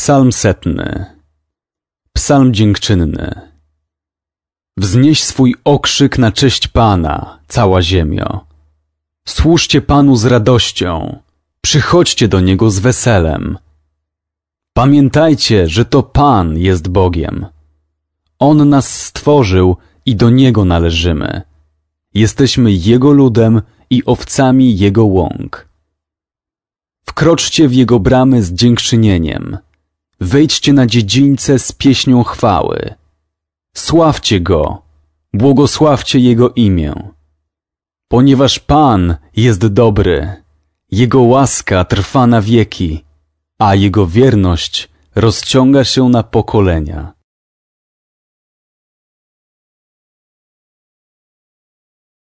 Psalm setny. Psalm dziękczynny. Wznieś swój okrzyk na cześć Pana, cała ziemio. Służcie Panu z radością, przychodźcie do Niego z weselem. Pamiętajcie, że to Pan jest Bogiem. On nas stworzył i do Niego należymy. Jesteśmy Jego ludem i owcami Jego łąk. Wkroczcie w Jego bramy z dziękczynieniem wejdźcie na dziedzińce z pieśnią chwały. Sławcie Go, błogosławcie Jego imię. Ponieważ Pan jest dobry, Jego łaska trwa na wieki, a Jego wierność rozciąga się na pokolenia.